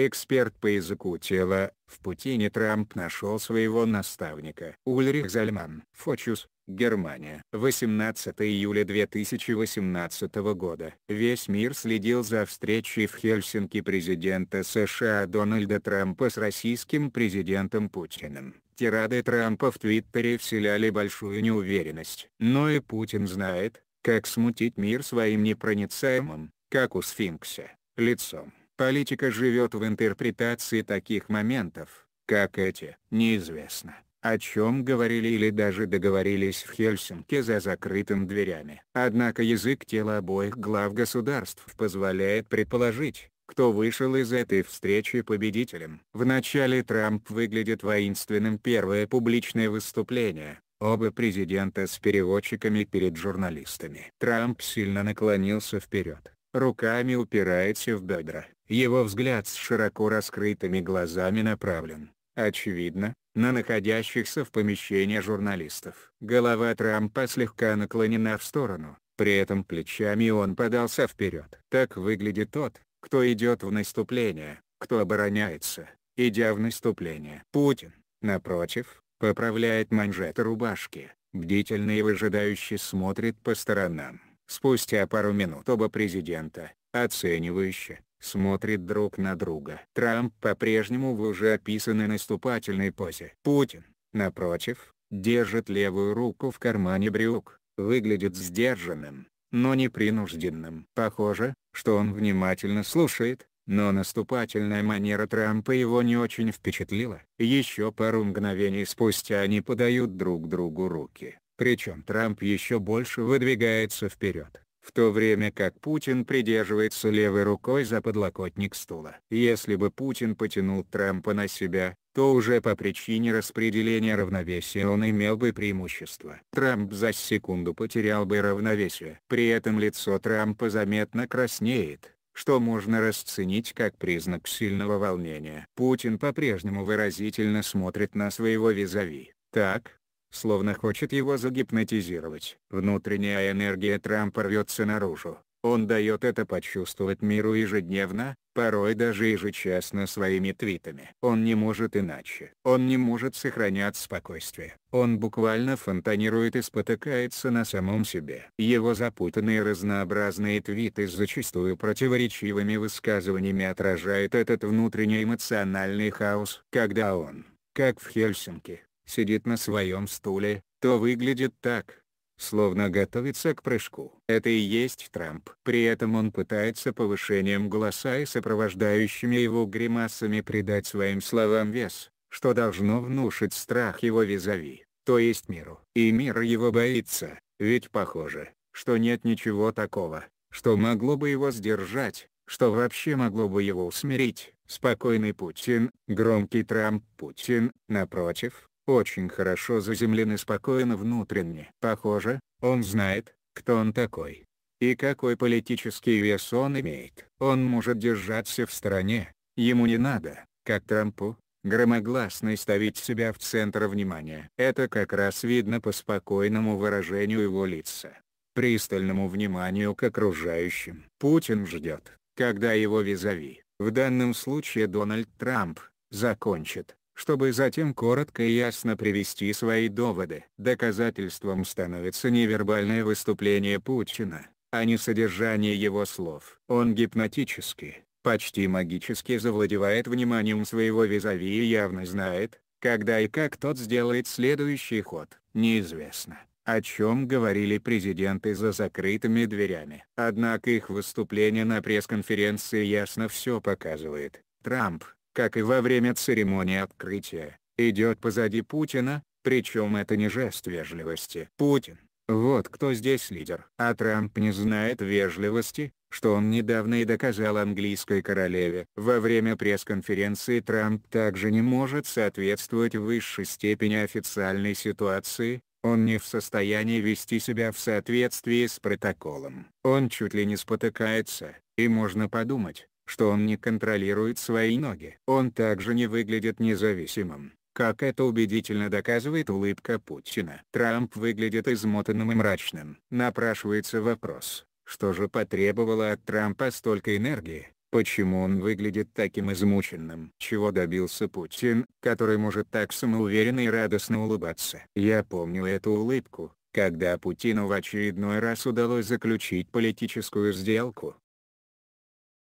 Эксперт по языку тела, в Путине Трамп нашел своего наставника. Ульрих Зальман. Фочус, Германия. 18 июля 2018 года. Весь мир следил за встречей в Хельсинки президента США Дональда Трампа с российским президентом Путиным. Тирады Трампа в Твиттере вселяли большую неуверенность. Но и Путин знает, как смутить мир своим непроницаемым, как у сфинкса, лицом. Политика живет в интерпретации таких моментов, как эти. Неизвестно, о чем говорили или даже договорились в Хельсинки за закрытыми дверями. Однако язык тела обоих глав государств позволяет предположить, кто вышел из этой встречи победителем. Вначале Трамп выглядит воинственным первое публичное выступление, оба президента с переводчиками перед журналистами. Трамп сильно наклонился вперед, руками упирается в бедра. Его взгляд с широко раскрытыми глазами направлен, очевидно, на находящихся в помещении журналистов. Голова Трампа слегка наклонена в сторону, при этом плечами он подался вперед. Так выглядит тот, кто идет в наступление, кто обороняется, идя в наступление. Путин, напротив, поправляет манжеты рубашки, бдительно и выжидающе смотрит по сторонам. Спустя пару минут оба президента, оценивающе, смотрят друг на друга. Трамп по-прежнему в уже описанной наступательной позе. Путин, напротив, держит левую руку в кармане брюк, выглядит сдержанным, но не принужденным. Похоже, что он внимательно слушает, но наступательная манера Трампа его не очень впечатлила. Еще пару мгновений спустя они подают друг другу руки. Причем Трамп еще больше выдвигается вперед, в то время как Путин придерживается левой рукой за подлокотник стула. Если бы Путин потянул Трампа на себя, то уже по причине распределения равновесия он имел бы преимущество. Трамп за секунду потерял бы равновесие. При этом лицо Трампа заметно краснеет, что можно расценить как признак сильного волнения. Путин по-прежнему выразительно смотрит на своего визави. Так, словно хочет его загипнотизировать. Внутренняя энергия Трампа рвется наружу. Он дает это почувствовать миру ежедневно, порой даже ежечасно своими твитами. Он не может иначе. Он не может сохранять спокойствие. Он буквально фонтанирует и спотыкается на самом себе. Его запутанные разнообразные твиты с зачастую противоречивыми высказываниями отражают этот внутренний эмоциональный хаос. Когда он, как в Хельсинки, сидит на своем стуле, то выглядит так, словно готовится к прыжку. Это и есть Трамп. При этом он пытается повышением голоса и сопровождающими его гримасами придать своим словам вес, что должно внушить страх его визави, то есть миру. И мир его боится, ведь похоже, что нет ничего такого, что могло бы его сдержать, что вообще могло бы его усмирить. Спокойный Путин, громкий Трамп Путин, напротив, очень хорошо заземлен и спокоен внутренне. Похоже, он знает, кто он такой. И какой политический вес он имеет. Он может держаться в стороне, ему не надо, как Трампу, громогласно ставить себя в центр внимания. Это как раз видно по спокойному выражению его лица, пристальному вниманию к окружающим. Путин ждет, когда его визави, в данном случае Дональд Трамп, закончит чтобы затем коротко и ясно привести свои доводы. Доказательством становится невербальное выступление Путина, а не содержание его слов. Он гипнотически, почти магически завладевает вниманием своего визави и явно знает, когда и как тот сделает следующий ход. Неизвестно о чем говорили президенты за закрытыми дверями. Однако их выступление на пресс-конференции ясно все показывает. Трамп, как и во время церемонии открытия, идет позади Путина, причем это не жест вежливости. Путин, вот кто здесь лидер. А Трамп не знает вежливости, что он недавно и доказал английской королеве. Во время пресс-конференции Трамп также не может соответствовать высшей степени официальной ситуации, он не в состоянии вести себя в соответствии с протоколом. Он чуть ли не спотыкается, и можно подумать, что он не контролирует свои ноги. Он также не выглядит независимым, как это убедительно доказывает улыбка Путина. Трамп выглядит измотанным и мрачным. Напрашивается вопрос, что же потребовало от Трампа столько энергии? Почему он выглядит таким измученным? Чего добился Путин, который может так самоуверенно и радостно улыбаться? Я помню эту улыбку, когда Путину в очередной раз удалось заключить политическую сделку,